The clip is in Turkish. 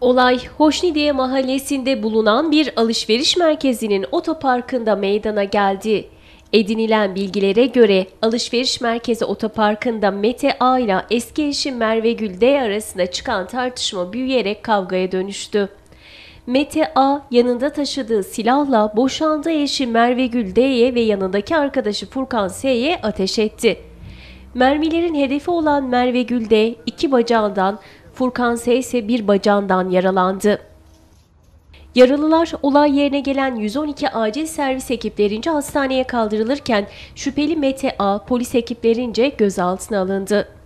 Olay Hoşnidiye mahallesinde bulunan bir alışveriş merkezinin otoparkında meydana geldi. Edinilen bilgilere göre alışveriş merkezi otoparkında Mete A ile eski eşi Merve Gülde arasında çıkan tartışma büyüyerek kavgaya dönüştü. Mete A yanında taşıdığı silahla boşandığı eşi Merve Gül D'ye ve yanındaki arkadaşı Furkan S'ye ateş etti. Mermilerin hedefi olan Merve Gül D iki bacağından Furkan S ise bir bacağından yaralandı. Yaralılar olay yerine gelen 112 acil servis ekiplerince hastaneye kaldırılırken şüpheli Mete A polis ekiplerince gözaltına alındı.